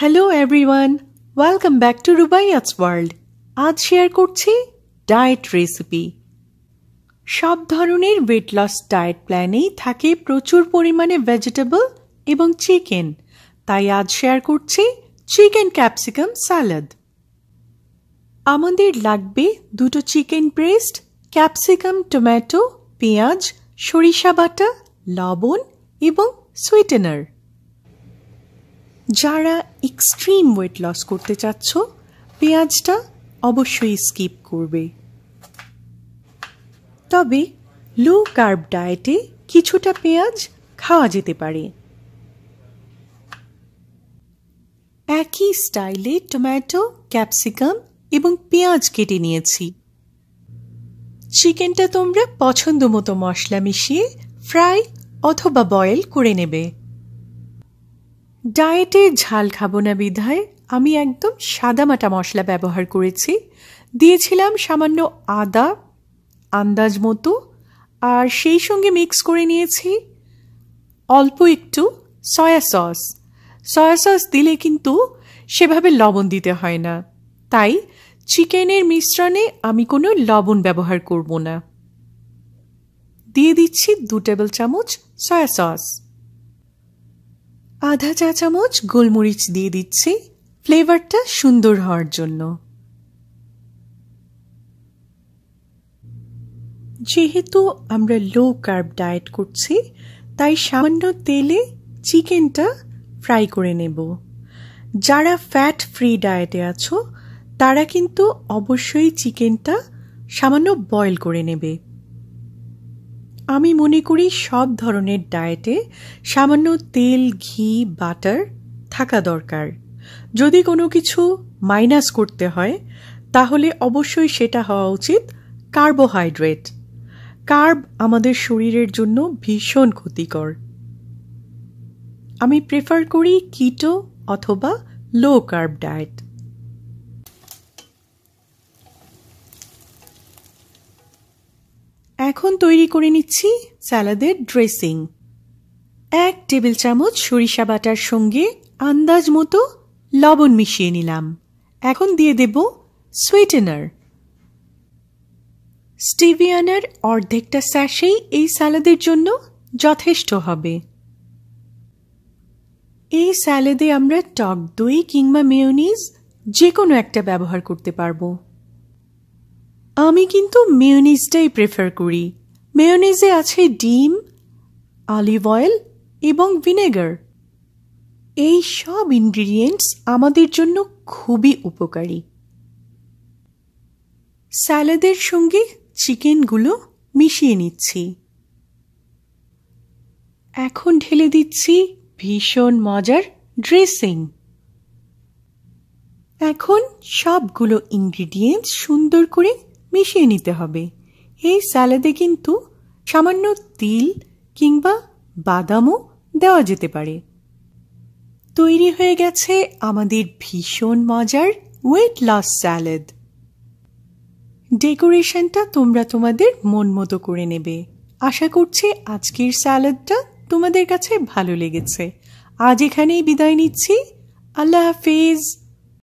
hello everyone welcome back to Rubaiya's world আজ share করছি diet recipe সব ধরনের ওয়েট লস ডায়েট প্ল্যানেই থাকে প্রচুর পরিমাণে ভেজিটেবল এবং চিকেন তাই আজ শেয়ার করছি চিকেন ক্যাপসিকাম স্যালাদ আমাদের লাগবে দুটো চিকেন ব্রেস্ট ক্যাপসিকাম টমেটো পেঁয়াজ সরিষা বাটা লবণ এবং সুইটেনার যারা এক্সট্রিম ওয়েট লস করতে চাচ্ছ পেঁয়াজটা অবশ্যই স্কিপ করবে তবে লো কার্ব ডায়েটে কিছুটা পেঁয়াজ খাওয়া যেতে পারে একই স্টাইলে টমেটো ক্যাপসিকাম এবং পেঁয়াজ কেটে নিয়েছি চিকেনটা তোমরা পছন্দ মতো মশলা মিশিয়ে ফ্রাই অথবা বয়েল করে নেবে ডায়েটে ঝাল খাবো না বিধায় আমি একদম সাদামাটা মশলা ব্যবহার করেছি দিয়েছিলাম সামান্য আদা আন্দাজ মতো আর সেই সঙ্গে মিক্স করে নিয়েছি অল্প একটু সয়া সস সয়া সস দিলে কিন্তু সেভাবে লবণ দিতে হয় না তাই চিকেনের মিশ্রণে আমি কোনো লবণ ব্যবহার করব না দিয়ে দিচ্ছি দু টেবিল চামচ সয়া সস আধা চা চামচ গোলমরিচ দিয়ে দিচ্ছি ফ্লেভারটা সুন্দর হওয়ার জন্য যেহেতু আমরা লো কার্ব ডায়েট করছি তাই সামান্য তেলে চিকেনটা ফ্রাই করে নেব যারা ফ্যাট ফ্রি ডায়েটে আছো তারা কিন্তু অবশ্যই চিকেনটা সামান্য বয়ল করে নেবে আমি মনে করি সব ধরনের ডায়েটে সামান্য তেল ঘি বাটার থাকা দরকার যদি কোনো কিছু মাইনাস করতে হয় তাহলে অবশ্যই সেটা হওয়া উচিত কার্বোহাইড্রেট কার্ব আমাদের শরীরের জন্য ভীষণ ক্ষতিকর আমি প্রেফার করি কিটো অথবা লো কার্ব ডায়েট এখন তৈরি করে নিচ্ছি স্যালাদের ড্রেসিং এক টেবিল চামচ সরিষা বাটার সঙ্গে আন্দাজ মতো লবণ মিশিয়ে নিলাম এখন দিয়ে দেব সুইটেনার স্টিভিয়ানার অর্ধেকটা স্যাশেই এই স্যালাদের জন্য যথেষ্ট হবে এই স্যালাদে আমরা টক দই কিংবা মেয়নিজ যে কোনো একটা ব্যবহার করতে পারবো আমি কিন্তু মেয়োনিজটাই প্রেফার করি মেয়োনিজে আছে ডিম অলিভ অয়েল এবং ভিনেগার এই সব ইনগ্রিডিয়েন্টস আমাদের জন্য খুবই উপকারী স্যালাদের সঙ্গে চিকেনগুলো মিশিয়ে নিচ্ছি এখন ঢেলে দিচ্ছি ভীষণ মজার ড্রেসিং এখন সবগুলো ইনগ্রিডিয়েন্টস সুন্দর করে মিশিয়ে নিতে হবে এই স্যালাদে কিন্তু সামান্য তিল কিংবা বাদামও দেওয়া যেতে পারে তৈরি হয়ে গেছে আমাদের ভীষণ মজার ওয়েট লস স্যালাদ ডেকোরেশনটা তোমরা তোমাদের মন মতো করে নেবে আশা করছি আজকের স্যালাডটা তোমাদের কাছে ভালো লেগেছে আজ এখানেই বিদায় নিচ্ছি আল্লাহ হাফিজ